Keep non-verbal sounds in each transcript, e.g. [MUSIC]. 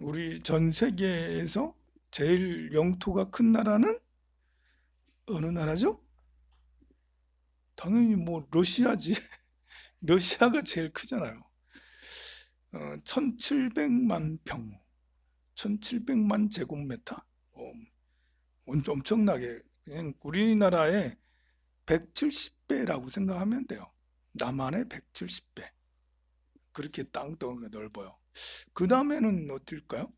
우리 전 세계에서 제일 영토가 큰 나라는 어느 나라죠? 당연히 뭐 러시아지. [LAUGHS] 러시아가 제일 크잖아요. 어, 1700만 평, 1700만 제곱미터. 어, 엄청나게 그냥 우리나라의 170배라고 생각하면 돼요. 남한의 170배. 그렇게 땅덩이가 넓어요. 그 다음에는 어딜까요?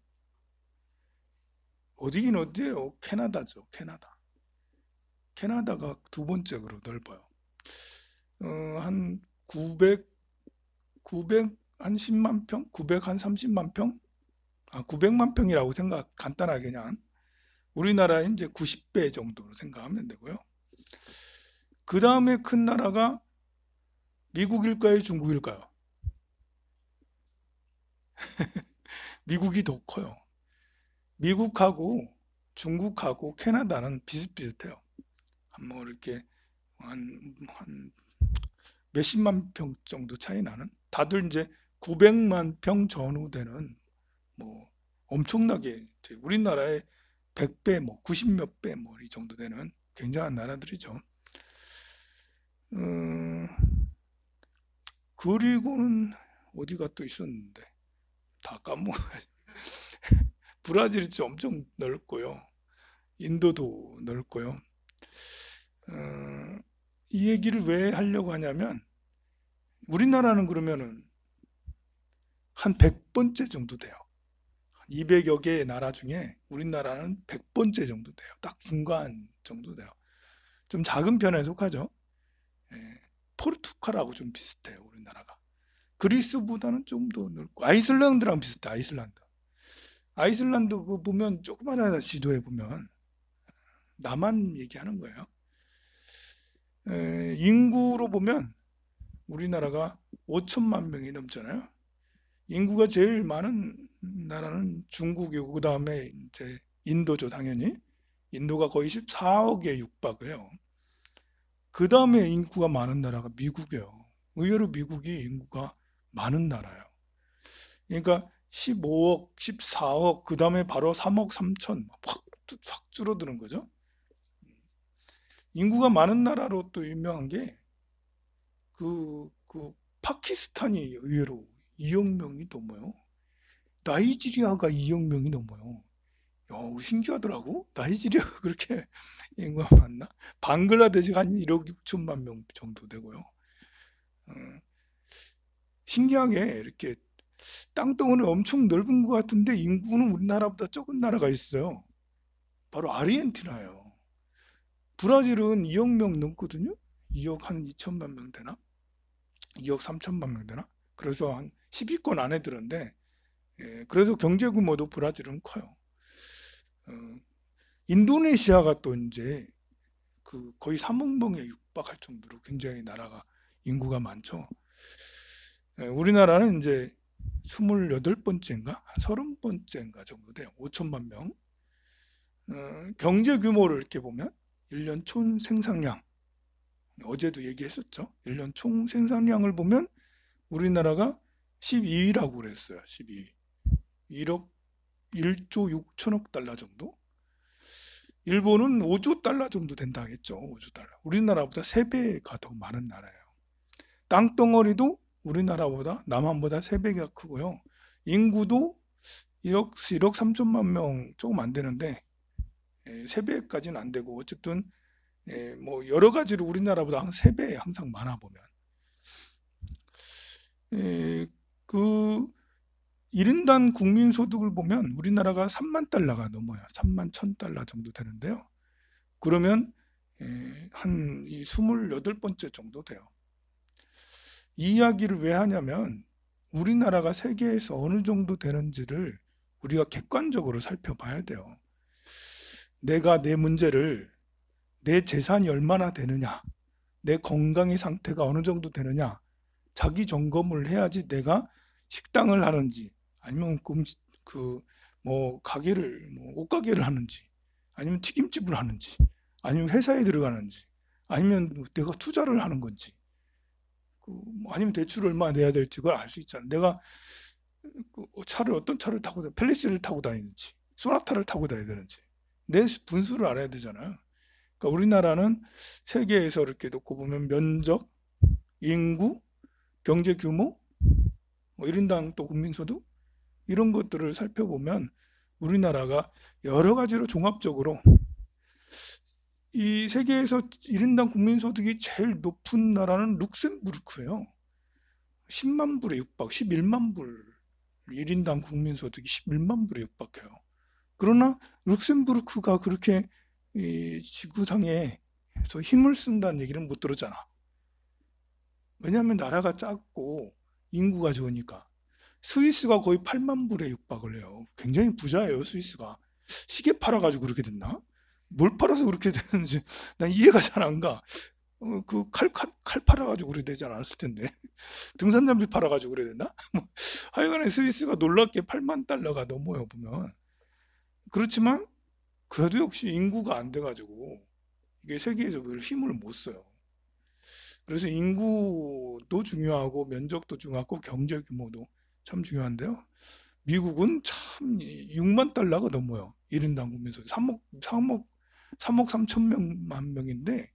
어디긴 어디예요? 캐나다죠. 캐나다. 캐나다가 두 번째로 넓어요. 어, 한 900, 900, 한 10만 평? 900, 한 30만 평? 아, 900만 평이라고 생각, 간단하게 그냥. 우리나라 이제 90배 정도로 생각하면 되고요. 그 다음에 큰 나라가 미국일까요? 중국일까요? [LAUGHS] 미국이 더 커요. 미국하고 중국하고 캐나다는 비슷비슷해요. 뭐 이렇게 한, 한 몇십만 평 정도 차이 나는 다들 이제 900만 평 전후 되는 뭐 엄청나게 우리나라의 100배 뭐 90몇 배뭐 정도 되는 굉장한 나라들이죠. 음, 그리고는 어디가 또 있었는데 다까먹어가지 [LAUGHS] 브라질이 엄청 넓고요. 인도도 넓고요. 어, 이 얘기를 왜 하려고 하냐면 우리나라는 그러면은 한 100번째 정도 돼요. 200여 개의 나라 중에 우리나라는 100번째 정도 돼요. 딱 중간 정도 돼요. 좀 작은 편에 속하죠. 예, 포르투갈하고 좀 비슷해요. 우리나라가. 그리스보다는 좀 더 넓고 아이슬란드랑 비슷해 아이슬란드 아이슬란드 그 보면 조그마한 지도에 보면 나만 얘기하는 거예요 에, 인구로 보면 우리나라가 5천만 명이 넘잖아요 인구가 제일 많은 나라는 중국이고 그 다음에 이제 인도죠 당연히 인도가 거의 14억에 육박해요 그 다음에 인구가 많은 나라가 미국이에요 의외로 미국이 인구가 많은 나라예요. 그러니까 15억, 14억, 그 다음에 바로 3억 3천 확, 확 줄어드는 거죠. 인구가 많은 나라로 또 유명한 게 그, 그, 파키스탄이 의외로 2억 명이 넘어요. 나이지리아가 2억 명이 넘어요. 야, 신기하더라고. 나이지리아가 [LAUGHS] 그렇게 인구가 많나? 방글라데시가 한 1억 6천만 명 정도 되고요. 음, 신기하게 이렇게 땅덩어리 엄청 넓은 것 같은데 인구는 우리나라보다 적은 나라가 있어요. 바로 아르헨티나예요. 브라질은 2억 명 넘거든요. 2억 한 2천만 명 되나? 2억 3천만 명 되나? 그래서 한 10위권 안에 들었는데 예, 그래서 경제 규모도 브라질은 커요. 어, 인도네시아가 또 이제 그 거의 3억 명에 육박할 정도로 굉장히 나라가 인구가 많죠. 예, 우리나라는 이제 28번째인가 30번째인가 정도 돼요. 5천만 명. 어, 경제 규모를 이렇게 보면 1년 총 생산량 어제도 얘기했었죠. 1년 총 생산량을 보면 우리나라가 12위라고 그랬어요. 12위. 1억 1조 6천억 달러 정도? 일본은 5조 달러 정도 된다 했죠. 5조 달러. 우리나라보다 3배가 더 많은 나라예요. 땅덩어리도 우리나라보다 남한보다 3배가 크고요. 인구도 1억, 1억 3천만 명 조금 안 되는데 3배까지는 예, 안 되고 어쨌든 예, 뭐 여러 가지로 우리나라보다 한 3배 항상 많아 보면 예, 그 1인당 국민 소득을 보면 우리나라가 3만 달러가 넘어요. 3만 1 0달러 정도 되는데요. 그러면 한 28번째 정도 돼요. 이 이야기를 왜 하냐면 우리나라가 세계에서 어느 정도 되는지를 우리가 객관적으로 살펴봐야 돼요. 내가 내 문제를 내 재산이 얼마나 되느냐, 내 건강의 상태가 어느 정도 되느냐, 자기 점검을 해야지 내가 식당을 하는지, 아니면 그, 뭐, 가게를, 뭐 옷가게를 하는지, 아니면 튀김집을 하는지, 아니면 회사에 들어가는지, 아니면 내가 투자를 하는 건지, 그 뭐 아니면 대출 얼마 내야 될지 그걸 알 수 있잖아. 내가 그 어, 차를 어떤 차를 타고 다, 펠리스를 타고 다니는지 소나타를 타고 다녀야 되는지 내 분수를 알아야 되잖아요. 그러니까 우리나라는 세계에서 이렇게 놓고 보면 면적, 인구, 경제 규모, 뭐 1인당 또 국민소득 이런 것들을 살펴보면 우리나라가 여러 가지로 종합적으로 이 세계에서 1인당 국민소득이 제일 높은 나라는 룩셈부르크예요. 10만 불에 육박, 11만 불. 1인당 국민소득이 11만 불에 육박해요. 그러나 룩셈부르크가 그렇게 이 지구상에서 힘을 쓴다는 얘기는 못 들었잖아. 왜냐하면 나라가 작고 인구가 적으니까. 스위스가 거의 8만 불에 육박을 해요. 굉장히 부자예요, 스위스가. 시계 팔아가지고 그렇게 됐나? 뭘 팔아서 그렇게 되는지 [LAUGHS] 난 이해가 잘 안 가. 어, 그칼칼칼 칼, 칼 팔아가지고 그래 되지 않았을 텐데 [LAUGHS] 등산 장비 팔아가지고 그래 됐나? [LAUGHS] 뭐 하여간에 스위스가 놀랍게 8만 달러가 넘어요 보면 그렇지만 그래도 역시 인구가 안 돼가지고 이게 세계에서 그 힘을 못 써요. 그래서 인구도 중요하고 면적도 중요하고 경제 규모도 참 중요한데요. 미국은 참 6만 달러가 넘어요. 1인당 국민 소득 3억, 3억 3억 3천만 명, 명인데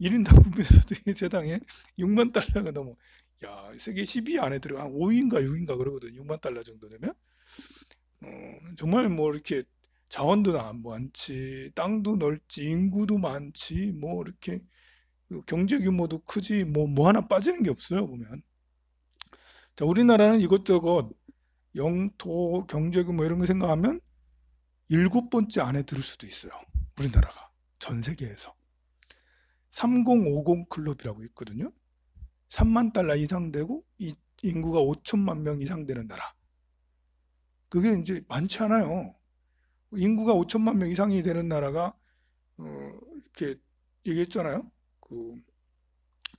1인당 국민소득이 [LAUGHS] 세당에 6만 달러가 넘어. 야, 세계 10위 안에 들어가 한 5위인가 6위인가 그러거든. 6만 달러 정도 되면. 어, 정말 뭐 이렇게 자원도 많지, 땅도 넓지, 인구도 많지, 뭐 이렇게 그 경제 규모도 크지, 뭐, 뭐 하나 빠지는 게 없어요, 보면. 자, 우리나라는 이것저것 영토, 경제 규모 이런 거 생각하면 일곱 번째 안에 들을 수도 있어요. 우리나라가 전 세계에서 3050 클럽이라고 있거든요. 3만 달러 이상 되고 인구가 5천만 명 이상 되는 나라. 그게 이제 많지 않아요. 인구가 5천만 명 이상이 되는 나라가 어, 이렇게 얘기했잖아요. 그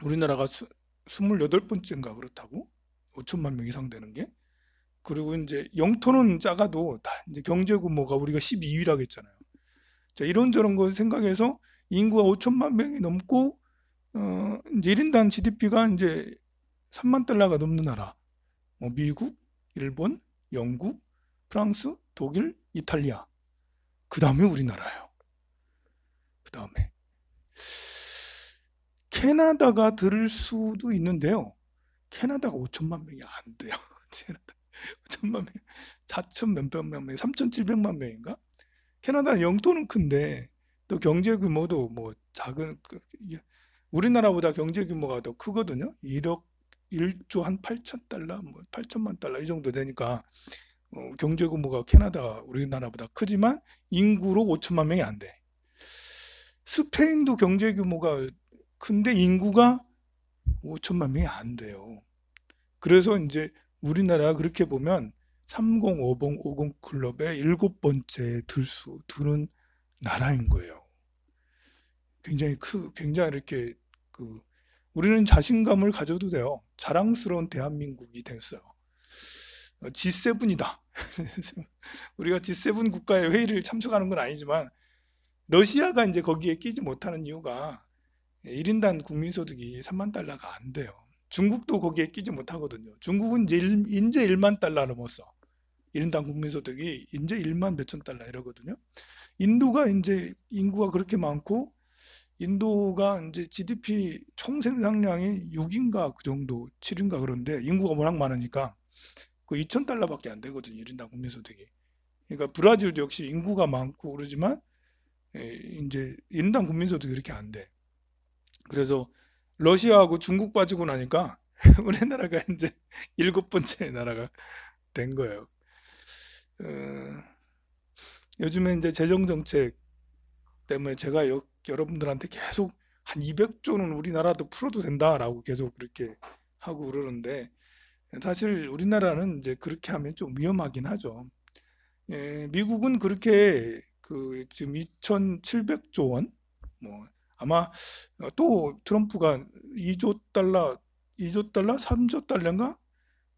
우리나라가 수, 28번째인가 그렇다고 5천만 명 이상 되는 게 그리고 이제 영토는 작아도 다 이제 경제 규모가 우리가 12위라고 했잖아요. 자, 이런저런 걸 생각해서 인구가 5천만 명이 넘고 어, 이제 1인당 GDP가 이제 3만 달러가 넘는 나라. 뭐 미국, 일본, 영국, 프랑스, 독일, 이탈리아. 그다음에 우리나라요 그다음에 캐나다가 들을 수도 있는데요. 캐나다가 5천만 명이 안 돼요. 5천만 [LAUGHS] 명, 4천 몇백만 명, 3,700만 명인가? 캐나다는 영토는 큰데 또 경제 규모도 뭐 작은 그 우리나라보다 경제 규모가 더 크거든요. 1억 1조 한 8천 달러, 뭐 8천만 달러 이 정도 되니까 어, 경제 규모가 캐나다 우리나라보다 크지만 인구로 5천만 명이 안 돼. 스페인도 경제 규모가 큰데 인구가 5천만 명이 안 돼요. 그래서 이제 우리나라가 그렇게 보면 305050 클럽의 일곱 번째 들수 두는 나라인 거예요. 굉장히 크, 굉장히 이렇게 그 우리는 자신감을 가져도 돼요. 자랑스러운 대한민국이 됐어요. 어, G7이다. [LAUGHS] 우리가 G7 국가의 회의를 참석하는 건 아니지만 러시아가 이제 거기에 끼지 못하는 이유가 1인당 국민소득이 3만 달러가 안 돼요. 중국도 거기에 끼지 못하거든요. 중국은 이제 제 1만 달러 넘었어. 1인당 국민소득이 이제 1만 몇천 달러 이러거든요. 인도가 이제 인구가 그렇게 많고 인도가 이제 GDP 총 생산량이 6인가 그 정도 7인가 그런데 인구가 워낙 많으니까 그 2천 달러밖에 안 되거든요. 1인당 국민소득이. 그러니까 브라질도 역시 인구가 많고 그러지만 이제 예, 인당 국민소득이 이렇게 안 돼. 그래서 러시아하고 중국 빠지고 나니까 [LAUGHS] 우리나라가 이제 일곱 번째 나라가 된 거예요. 요즘에 이제 재정 정책 때문에 제가 여, 여러분들한테 계속 한 200조는 우리나라도 풀어도 된다라고 계속 그렇게 하고 그러는데 사실 우리나라는 이제 그렇게 하면 좀 위험하긴 하죠. 예, 미국은 그렇게 그 지금 2,700조 원, 뭐 아마 또 트럼프가 2조 달러, 2조 달러, 3조 달러인가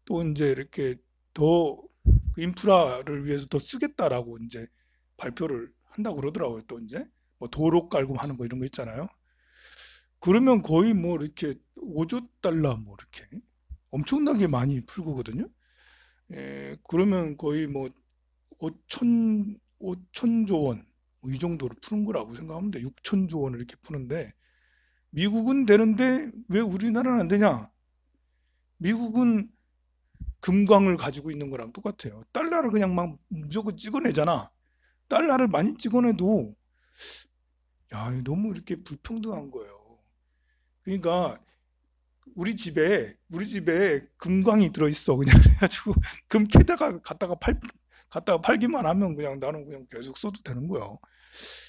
또 이제 이렇게 더그 인프라를 위해서 더 쓰겠다라고 이제 발표를 한다고 그러더라고요. 또 이제 뭐 도로 깔고 하는 거 이런 거 있잖아요. 그러면 거의 뭐 이렇게 5조 달러 뭐 이렇게 엄청나게 많이 풀거거든요. 에, 예, 그러면 거의 뭐 5천 5천조 원이 뭐 정도로 푸는 거라고 생각하면 돼. 6천조 원을 이렇게 푸는데 미국은 되는데 왜 우리나라는 안 되냐? 미국은 금광을 가지고 있는 거랑 똑같아요. 달러를 그냥 막 무조건 찍어내잖아. 달러를 많이 찍어내도 야 너무 이렇게 불평등한 거예요. 그러니까 우리 집에 우리 집에 금광이 들어 있어 그냥 해가지고금 [LAUGHS] 캐다가 갖다가 팔 갖다가 팔기만 하면 그냥 나는 그냥 계속 써도 되는 거예요.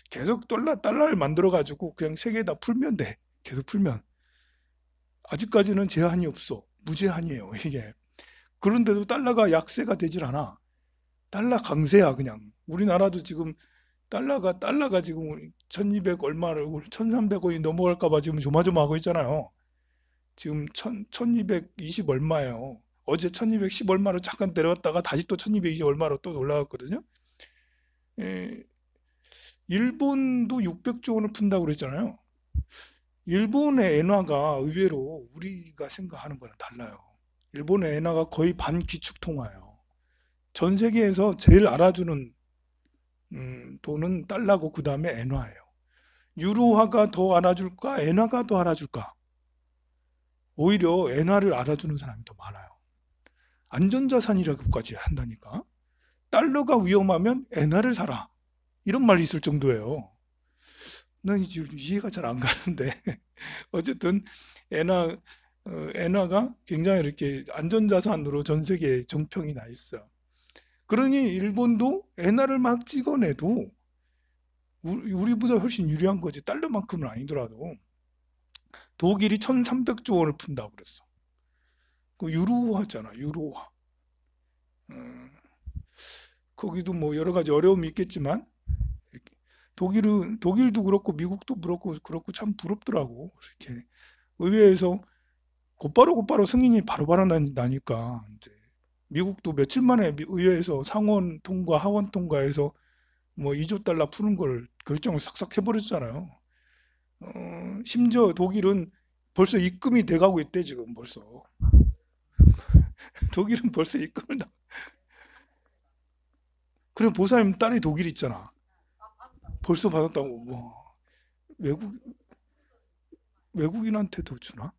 계속 달라 달러를 만들어 가지고 그냥 세계에다 풀면 돼. 계속 풀면 아직까지는 제한이 없어 무제한이에요 이게. 그런데도 달러가 약세가 되질 않아. 달러 강세야 그냥. 우리나라도 지금 달러가 달러가 지금 1200 얼마를 1300원이 넘어갈까 봐 지금 조마조마하고 있잖아요. 지금 1 1220 얼마예요. 어제 1210 얼마로 잠깐 내려왔다가 다시 또 1220 얼마로 또 올라갔거든요. 에, 예, 일본도 600조 원을 푼다고 그랬잖아요. 일본의 엔화가 의외로 우리가 생각하는 거랑 달라요. 일본 엔화가 거의 반기축 통화예요. 전 세계에서 제일 알아주는 음, 돈은 달러고 그 다음에 엔화예요. 유로화가 더 알아줄까? 엔화가 더 알아줄까? 오히려 엔화를 알아주는 사람이 더 많아요. 안전자산이라고까지 한다니까. 달러가 위험하면 엔화를 사라. 이런 말이 있을 정도예요. 난 이해가 잘 안 가는데. [LAUGHS] 어쨌든 엔화 어, 엔화가 굉장히 이렇게 안전자산으로 전 세계에 정평이 나 있어. 그러니 일본도 엔화를 막 찍어내도 우리보다 훨씬 유리한 거지 달러만큼은 아니더라도 독일이 1300조 원을 푼다고 그랬어. 그 유로화잖아, 유로화. 음, 거기도 뭐 여러 가지 어려움이 있겠지만 독일은 독일도 그렇고 미국도 그렇고 그렇고 참 부럽더라고. 이렇게 의회에서 곧바로 곧바로 승인이 바로바로 나니까 이제 미국도 며칠 만에 의회에서 상원 통과, 하원 통과해서 뭐 2조 달러 푸는 걸 결정을 싹싹 해버렸잖아요. 어, 심지어 독일은 벌써 입금이 돼가고 있대 지금 벌써. [LAUGHS] 독일은 벌써 입금을 다. 그래 보사님 딸이 독일 있잖아. 벌써 받았다고 뭐 외국 외국인한테도 주나?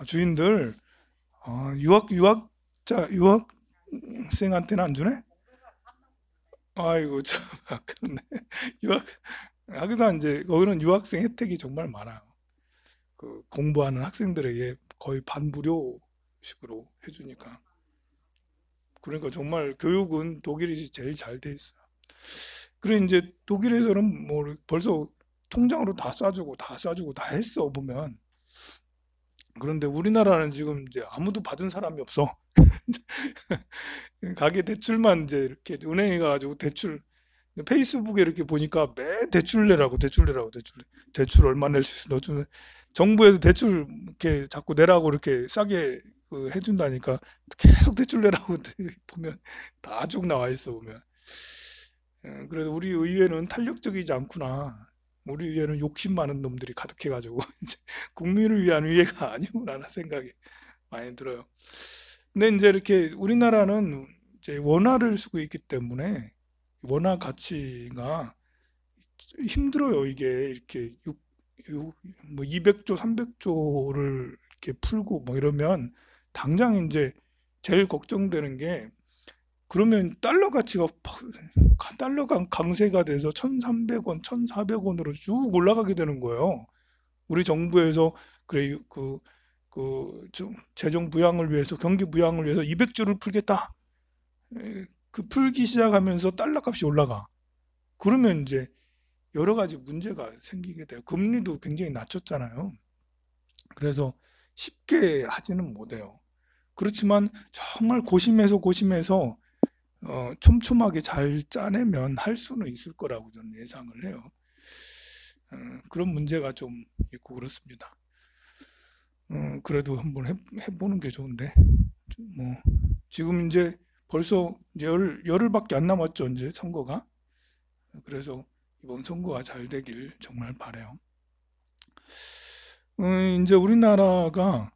아, 주인들 어, 유학 유학자 유학생한테는 안 주네? 아이고 참 [LAUGHS] 아깝네. 유학 여기서 이제 거기는 유학생 혜택이 정말 많아요. 그 공부하는 학생들에게 거의 반무료식으로 해주니까. 그러니까 정말 교육은 독일이 제일 잘 돼 있어요. 그래 이제 독일에서는 뭐 벌써 통장으로 다 쏴주고 다 쏴주고 다 했어 보면 그런데 우리나라는 지금 이제 아무도 받은 사람이 없어. [LAUGHS] 가게 대출만 이제 이렇게 은행에 가가지고 대출 페이스북에 이렇게 보니까 매 대출 내라고 대출 내라고 대출 대출 얼마 낼 수 있어 너좀 정부에서 대출 이렇게 자꾸 내라고 이렇게 싸게 그 해준다니까 계속 대출 내라고 [LAUGHS] 보면 다 쭉 나와 있어 보면 예, 그래서 우리 의회는 탄력적이지 않구나 우리 위에는 욕심 많은 놈들이 가득해가지고 [LAUGHS] 이제 국민을 위한 위해가 [LAUGHS] 아니구나 라는 생각이 많이 들어요. 근데 이제 이렇게 우리나라는 이제 원화를 쓰고 있기 때문에 원화 가치가 힘들어요. 이게 이렇게 6, 6, 뭐 200조, 300조를 이렇게 풀고 뭐 이러면 당장 이제 제일 걱정되는 게 그러면 달러 가치가 달러가 강세가 돼서 1,300원, 1,400원으로 쭉 올라가게 되는 거예요. 우리 정부에서 그래 그, 그 재정 부양을 위해서 경기 부양을 위해서 200조를 풀겠다. 그 풀기 시작하면서 달러 값이 올라가. 그러면 이제 여러 가지 문제가 생기게 돼요. 금리도 굉장히 낮췄잖아요. 그래서 쉽게 하지는 못해요. 그렇지만 정말 고심해서 고심해서 어, 촘촘하게 잘 짜내면 할 수는 있을 거라고 저는 예상을 해요. 어, 그런 문제가 좀 있고 그렇습니다. 어, 그래도 한번 해, 해보는 게 좋은데 뭐 지금 이제 벌써 이제 열, 열흘밖에 안 남았죠 이제 선거가 그래서 이번 선거가 잘 되길 정말 바래요. 음, 이제 우리나라가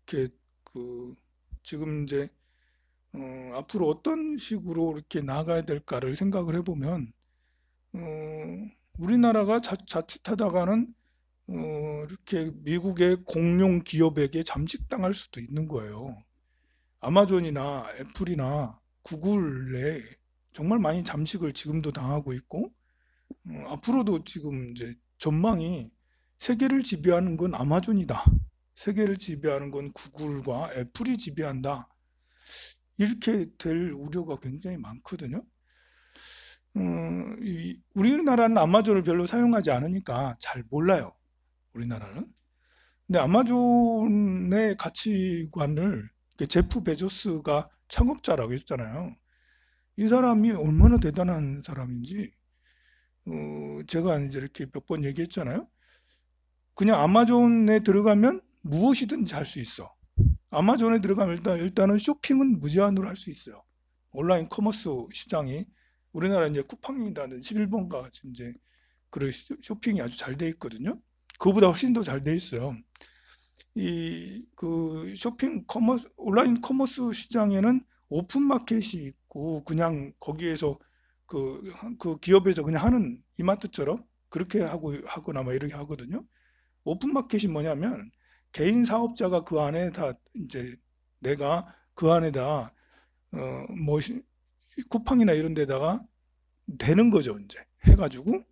이렇게 그 지금 이제 어, 앞으로 어떤 식으로 이렇게 나가야 될까를 생각을 해보면 어, 우리나라가 자, 자칫하다가는 어, 이렇게 미국의 공룡 기업에게 잠식당할 수도 있는 거예요. 아마존이나 애플이나 구글에 정말 많이 잠식을 지금도 당하고 있고 어, 앞으로도 지금 이제 전망이 세계를 지배하는 건 아마존이다. 세계를 지배하는 건 구글과 애플이 지배한다. 이렇게 될 우려가 굉장히 많거든요. 음, 이, 우리나라는 아마존을 별로 사용하지 않으니까 잘 몰라요. 우리나라는. 근데 아마존의 가치관을 제프 베조스가 창업자라고 했잖아요. 이 사람이 얼마나 대단한 사람인지 어, 제가 이제 이렇게 몇 번 얘기했잖아요. 그냥 아마존에 들어가면 무엇이든지 할 수 있어. 아마존에 들어가면 일단 일단은 쇼핑은 무제한으로 할 수 있어요. 온라인 커머스 시장이 우리나라 이제 쿠팡이라는 11번가 지금 이제 그런 쇼핑이 아주 잘 돼 있거든요. 그보다 훨씬 더 잘 돼 있어요. 이 그 쇼핑 커머스 온라인 커머스 시장에는 오픈 마켓이 있고 그냥 거기에서 그, 그 기업에서 그냥 하는 이마트처럼 그렇게 하고 하거나 막 이렇게 하거든요. 오픈 마켓이 뭐냐면 개인 사업자가 그 안에 다 이제 내가 그 안에다 어 뭐 쿠팡이나 이런 데다가 되는 거죠 이제 해가지고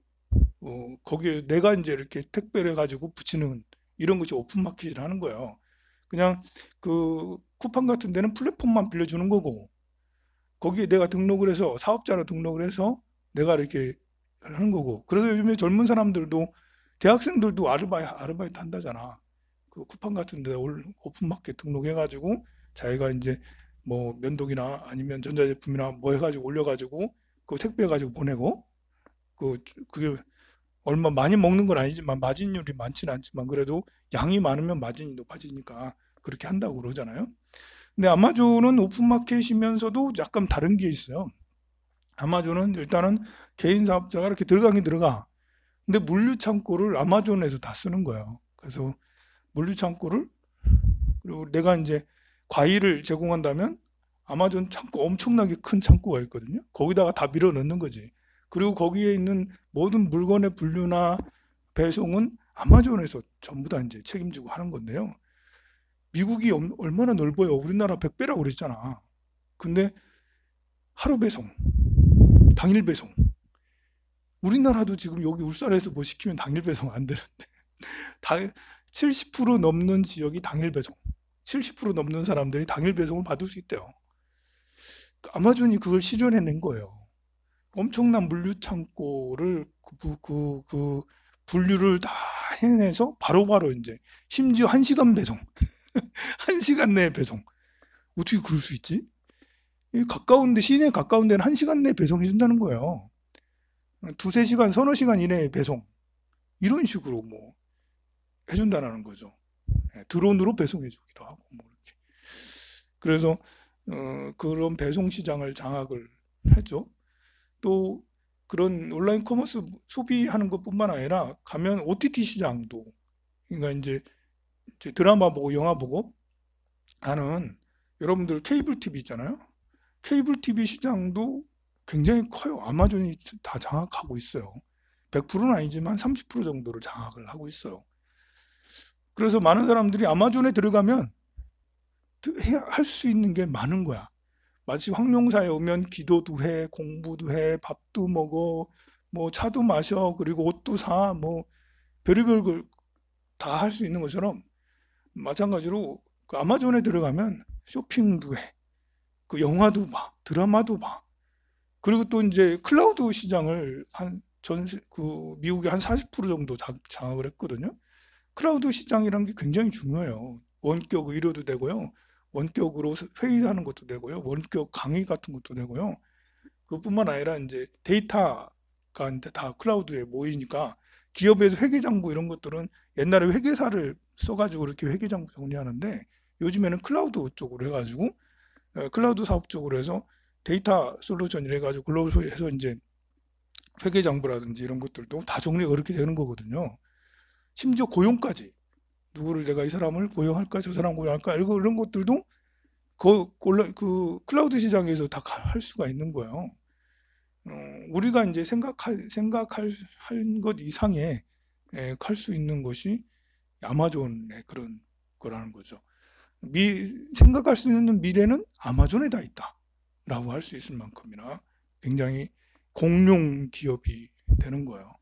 어, 거기에 내가 이제 이렇게 택배를 해가지고 붙이는 이런 것이 오픈마켓을 하는 거예요. 그냥 그 쿠팡 같은 데는 플랫폼만 빌려주는 거고 거기에 내가 등록을 해서 사업자로 등록을 해서 내가 이렇게 하는 거고 그래서 요즘에 젊은 사람들도 대학생들도 아르바이 아르바이트 한다잖아. 그 쿠팡 같은 데 오픈마켓 등록해가지고 자기가 이제 뭐 면도기나 아니면 전자제품이나 뭐 해가지고 올려가지고 그 택배 가지고 보내고 그 그게 얼마 많이 먹는 건 아니지만 마진율이 많지는 않지만 그래도 양이 많으면 마진이 높아지니까 그렇게 한다고 그러잖아요. 근데 아마존은 오픈마켓이면서도 약간 다른 게 있어요. 아마존은 일단은 개인 사업자가 이렇게 들어가긴 들어가. 근데 물류 창고를 아마존에서 다 쓰는 거예요. 그래서 물류 창고를 그리고 내가 이제 과일을 제공한다면 아마존 창고 엄청나게 큰 창고가 있거든요. 거기다가 다 밀어 넣는 거지. 그리고 거기에 있는 모든 물건의 분류나 배송은 아마존에서 전부 다 이제 책임지고 하는 건데요. 미국이 얼마나 넓어요. 우리나라 100배라고 그랬잖아. 근데 하루 배송, 당일 배송. 우리나라도 지금 여기 울산에서 뭐 시키면 당일 배송 안 되는데. [LAUGHS] 당, 70% 넘는 지역이 당일 배송, 70% 넘는 사람들이 당일 배송을 받을 수 있대요. 그 아마존이 그걸 실현해낸 거예요. 엄청난 물류 창고를 그, 그, 그 분류를 다 해내서 바로바로 바로 이제 심지어 한시간 배송, 1시간 [LAUGHS] 내에 배송. 어떻게 그럴 수 있지? 가까운데 시내 가까운 데는 1시간 내에 배송해 준다는 거예요. 두세 시간, 서너 시간 이내에 배송. 이런 식으로 뭐 해준다는 거죠. 예, 드론으로 배송해주기도 하고 뭐 이렇게. 그래서 어, 그런 배송 시장을 장악을 하죠. 또 그런 온라인 커머스 소비하는 것뿐만 아니라 가면 OTT 시장도 그러니까 이제, 이제 드라마 보고 영화 보고 하는 여러분들 케이블 TV 있잖아요. 케이블 TV 시장도 굉장히 커요. 아마존이 다 장악하고 있어요. 100%는 아니지만 30% 정도를 장악을 하고 있어요. 그래서 많은 사람들이 아마존에 들어가면 할 수 있는 게 많은 거야. 마치 황룡사에 오면 기도도 해, 공부도 해, 밥도 먹어, 뭐 차도 마셔, 그리고 옷도 사, 뭐 별의별 걸 다 할 수 있는 것처럼 마찬가지로 그 아마존에 들어가면 쇼핑도 해, 그 영화도 봐, 드라마도 봐. 그리고 또 이제 클라우드 시장을 한 전 그 미국의 한40% 정도 장악을 했거든요. 클라우드 시장이라는 게 굉장히 중요해요. 원격 의료도 되고요. 원격으로 회의하는 것도 되고요. 원격 강의 같은 것도 되고요. 그뿐만 아니라 이제 데이터가 이제 다 클라우드에 모이니까 기업에서 회계장부 이런 것들은 옛날에 회계사를 써가지고 이렇게 회계장부 정리하는데 요즘에는 클라우드 쪽으로 해가지고 어, 클라우드 사업 쪽으로 해서 데이터 솔루션이래가지고 글로벌에서 이제 회계장부라든지 이런 것들도 다 정리가 그렇게 되는 거거든요. 심지어 고용까지 누구를 내가 이 사람을 고용할까 저 사람 고용할까 이런 것들도 그, 그 클라우드 시장에서 다 할 수가 있는 거예요. 어, 우리가 이제 생각할 생각할 것 이상에 할수 예, 있는 것이 아마존의 그런 거라는 거죠. 미, 생각할 수 있는 미래는 아마존에 다 있다라고 할 수 있을 만큼이나 굉장히 공룡 기업이 되는 거예요.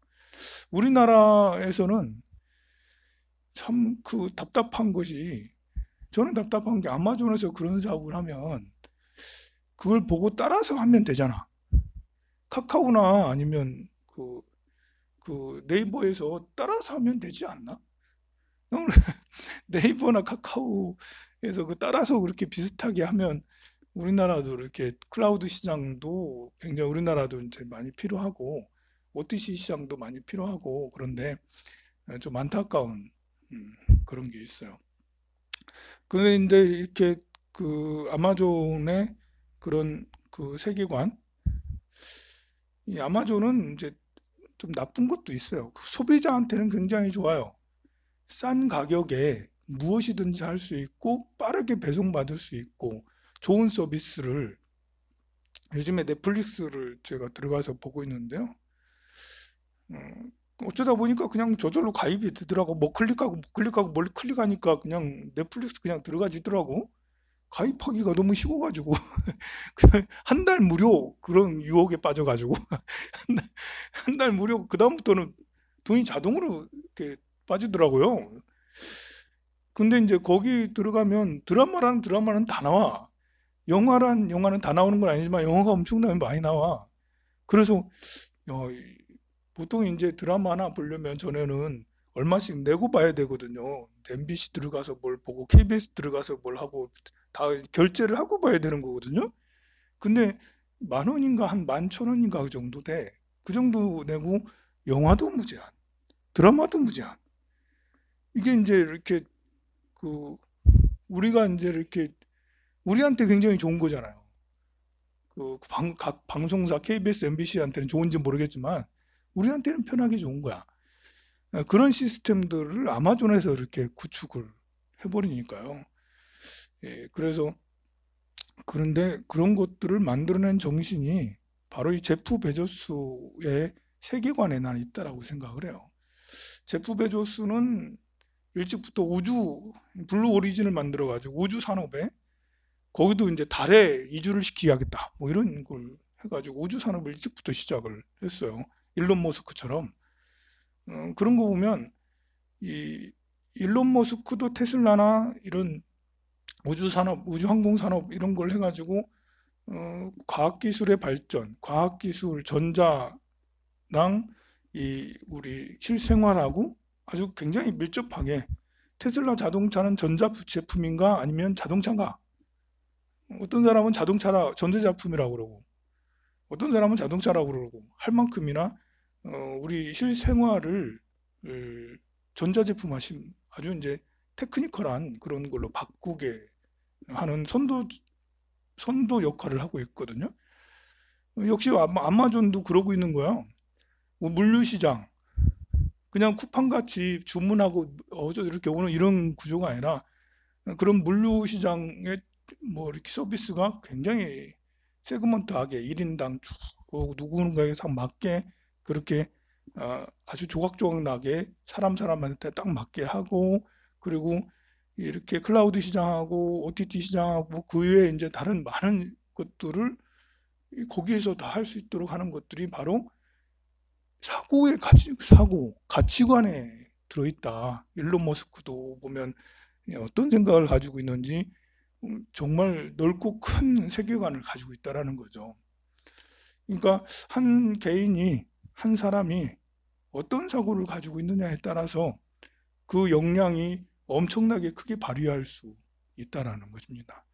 우리나라에서는 참그 답답한 것이 저는 답답한 게 아마존에서 그런 사업을 하면 그걸 보고 따라서 하면 되잖아. 카카오나 아니면 그, 그 네이버에서 따라서 하면 되지 않나? [LAUGHS] 네이버나 카카오에서 그 따라서 그렇게 비슷하게 하면 우리나라도 이렇게 클라우드 시장도 굉장히 우리나라도 이제 많이 필요하고 OTC 시장도 많이 필요하고 그런데 좀 안타까운 그런 게 있어요. 그런데 이렇게 그 아마존의 그런 그 세계관 이 아마존은 이제 좀 나쁜 것도 있어요. 그 소비자한테는 굉장히 좋아요. 싼 가격에 무엇이든지 할 수 있고 빠르게 배송받을 수 있고 좋은 서비스를 요즘에 넷플릭스를 제가 들어가서 보고 있는데요. 음, 어쩌다 보니까 그냥 저절로 가입이 되더라고. 뭐 클릭하고 뭐 클릭하고 뭘 클릭하니까 그냥 넷플릭스 그냥 들어가지더라고. 가입하기가 너무 쉬워가지고 [LAUGHS] 그 한달 무료 그런 유혹에 빠져가지고 [LAUGHS] 한 달 무료 그 다음부터는 돈이 자동으로 이렇게 빠지더라고요. 근데 이제 거기 들어가면 드라마라는 드라마는 다 나와. 영화란 영화는 다 나오는 건 아니지만 영화가 엄청나게 많이 나와. 그래서 야, 보통 이제 드라마 하나 보려면 전에는 얼마씩 내고 봐야 되거든요. MBC 들어가서 뭘 보고 KBS 들어가서 뭘 하고 다 결제를 하고 봐야 되는 거거든요. 근데 만 원인가 한 만 천 원인가 그 정도 돼. 그 정도 내고 영화도 무제한, 드라마도 무제한. 이게 이제 이렇게 그 우리가 이제 이렇게 우리한테 굉장히 좋은 거잖아요. 그각 방송사 KBS, MBC한테는 좋은지 모르겠지만 우리한테는 편하게 좋은 거야. 그런 시스템들을 아마존에서 이렇게 구축을 해버리니까요. 예, 그래서 그런데 그런 것들을 만들어낸 정신이 바로 이 제프 베조스의 세계관에 난 있다라고 생각을 해요. 제프 베조스는 일찍부터 우주 블루 오리진을 만들어 가지고 우주 산업에 거기도 이제 달에 이주를 시키겠다 뭐 이런 걸 해가지고 우주 산업을 일찍부터 시작을 했어요. 일론 머스크처럼 음, 그런 거 보면 이 일론 머스크도 테슬라나 이런 우주 산업, 우주 항공 산업 이런 걸 해가지고 어, 과학 기술의 발전, 과학 기술 전자랑 이 우리 실생활하고 아주 굉장히 밀접하게 테슬라 자동차는 전자 부제품인가 아니면 자동차인가? 어떤 사람은 자동차라 전자제품이라고 그러고 어떤 사람은 자동차라고 그러고 할 만큼이나 어, 우리 실생활을 음, 전자제품 하신 아주 이제 테크니컬한 그런 걸로 바꾸게 하는 선도 선도 역할을 하고 있거든요. 역시 아마존도 그러고 있는 거야. 뭐 물류시장 그냥 쿠팡 같이 주문하고 어저 이렇게 오는 이런 구조가 아니라 그런 물류시장의 뭐 이렇게 서비스가 굉장히 세그먼트하게 1인당 쭉 누군가에게 딱 맞게 그렇게 어, 아주 조각조각 나게 사람 사람한테 딱 맞게 하고 그리고 이렇게 클라우드 시장하고 OTT 시장하고 그 외에 이제 다른 많은 것들을 거기에서 다 할 수 있도록 하는 것들이 바로 사고의 가치 사고 가치관에 들어있다. 일론 머스크도 보면 예, 어떤 생각을 가지고 있는지 음, 정말 넓고 큰 세계관을 가지고 있다라는 거죠. 그러니까 한 개인이 한 사람이 어떤 사고를 가지고 있느냐에 따라서 그 역량이 엄청나게 크게 발휘할 수 있다라는 것입니다.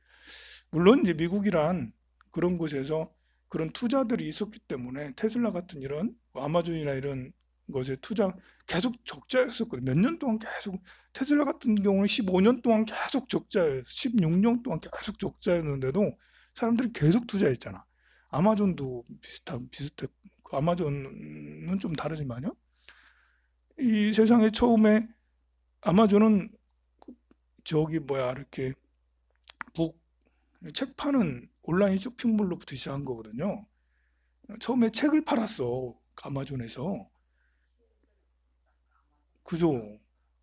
물론 이제 미국이란 그런 곳에서 그런 투자들이 있었기 때문에 테슬라 같은 이런 아마존이나 이런 것에 투자 계속 적자였었거든요. 몇년 동안 계속 테슬라 같은 경우는 15년 동안 계속 적자였어요. 16년 동안 계속 적자였는데도 사람들이 계속 투자했잖아. 아마존도 비슷한 비슷했고 그 아마존은 좀 다르지만요. 이 세상에 처음에 아마존은 저기 뭐야 이렇게 북책 파는 온라인 쇼핑몰로부터 시작한 거거든요. 처음에 책을 팔았어 그 아마존에서 그죠?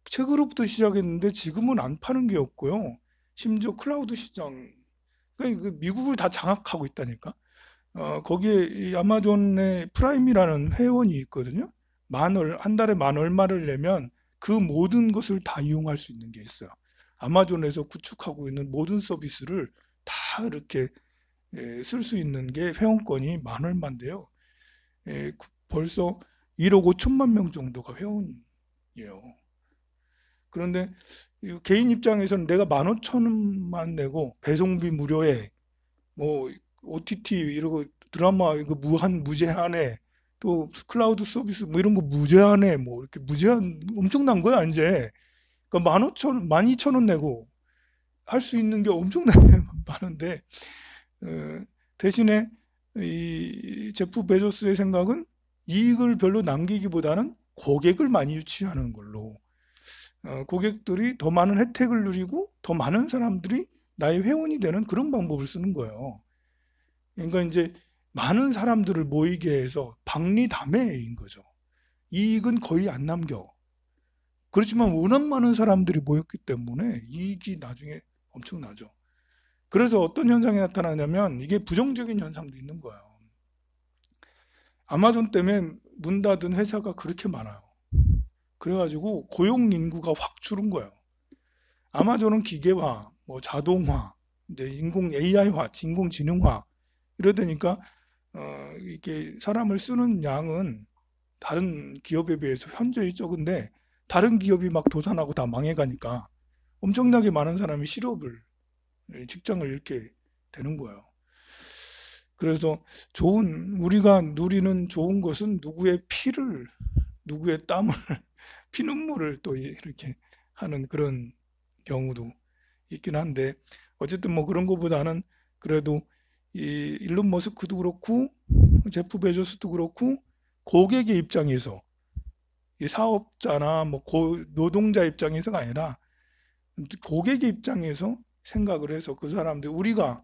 책으로부터 시작했는데 지금은 안 파는 게 없고요. 심지어 클라우드 시장 그러니까 그 미국을 다 장악하고 있다니까. 어, 거기에 이 아마존의 프라임이라는 회원이 있거든요. 만 얼, 한 달에 만 얼마를 내면 그 모든 것을 다 이용할 수 있는 게 있어요. 아마존에서 구축하고 있는 모든 서비스를 다 이렇게 예, 쓸수 있는 게 회원권이 만 얼마인데요. 에, 예, 벌써 1억 5천만 명 정도가 회원이에요. 그런데 개인 입장에서는 내가 만 오천만 내고 배송비 무료에 뭐 OTT 이러고 드라마 이거 무한 무제한에 또 클라우드 서비스 뭐 이런 거 무제한에 뭐 이렇게 무제한 엄청난 거야 이제 그만 그러니까 오천 만 이천 원 내고 할 수 있는 게 엄청나게 [LAUGHS] 많은데 어, 대신에 이 제프 베조스의 생각은 이익을 별로 남기기보다는 고객을 많이 유치하는 걸로 어, 고객들이 더 많은 혜택을 누리고 더 많은 사람들이 나의 회원이 되는 그런 방법을 쓰는 거예요. 그러니까 이제 많은 사람들을 모이게 해서 박리담회인 거죠. 이익은 거의 안 남겨. 그렇지만 워낙 많은 사람들이 모였기 때문에 이익이 나중에 엄청나죠. 그래서 어떤 현상이 나타나냐면 이게 부정적인 현상도 있는 거예요. 아마존 때문에 문 닫은 회사가 그렇게 많아요. 그래가지고 고용 인구가 확 줄은 거예요. 아마존은 기계화, 뭐 자동화, 이제 인공 AI화, 인공지능화 이러다니까 어, 이렇게 사람을 쓰는 양은 다른 기업에 비해서 현저히 적은데 다른 기업이 막 도산하고 다 망해가니까 엄청나게 많은 사람이 실업을 직장을 잃게 되는 거예요. 그래서 좋은 우리가 누리는 좋은 것은 누구의 피를 누구의 땀을 [LAUGHS] 피눈물을 또 이렇게 하는 그런 경우도 있긴 한데 어쨌든 뭐 그런 것보다는 그래도 이 일론 머스크도 그렇고 제프 베조스도 그렇고 고객의 입장에서 이 사업자나 뭐 고, 노동자 입장에서가 아니라 고객의 입장에서 생각을 해서 그 사람들 우리가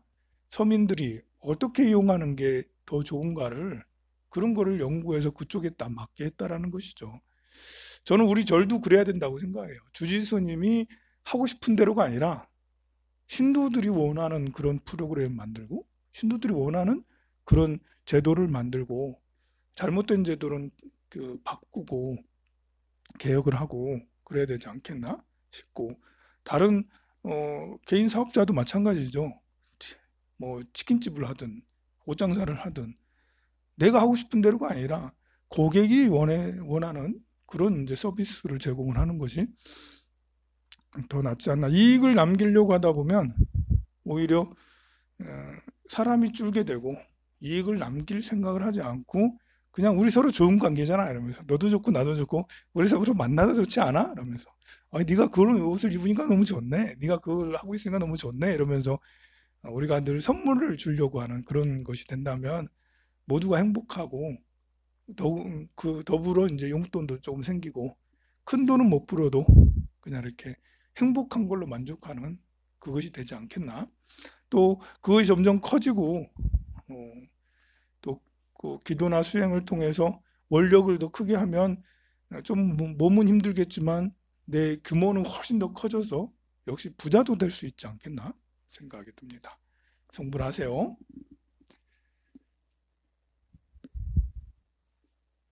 서민들이 어떻게 이용하는 게 더 좋은가를 그런 거를 연구해서 그쪽에 딱 맞게 했다라는 것이죠. 저는 우리 절도 그래야 된다고 생각해요. 주지스님이 하고 싶은 대로가 아니라 신도들이 원하는 그런 프로그램 만들고 신도들이 원하는 그런 제도를 만들고 잘못된 제도는 그 바꾸고 개혁을 하고 그래야 되지 않겠나 싶고 다른 어, 개인 사업자도 마찬가지죠. 뭐 치킨집을 하든 옷장사를 하든 내가 하고 싶은 대로가 아니라 고객이 원해 원하는 그런 이제 서비스를 제공을 하는 것이 더 낫지 않나. 이익을 남기려고 하다 보면 오히려 어, 사람이 줄게 되고 이익을 남길 생각을 하지 않고 그냥 우리 서로 좋은 관계잖아 이러면서 너도 좋고 나도 좋고 우리 서로 만나도 좋지 않아? 이러면서 아니 네가 그런 옷을 입으니까 너무 좋네 네가 그걸 하고 있으니까 너무 좋네 이러면서 우리가 늘 선물을 주려고 하는 그런 것이 된다면 모두가 행복하고 더 그 더불어 이제 용돈도 조금 생기고 큰 돈은 못불어도 그냥 이렇게 행복한 걸로 만족하는 그것이 되지 않겠나 또 그것이 점점 커지고 어, 또 그 기도나 수행을 통해서 원력을 더 크게 하면 좀 몸은 힘들겠지만 내 규모는 훨씬 더 커져서 역시 부자도 될 수 있지 않겠나 생각이 듭니다. 성불하세요.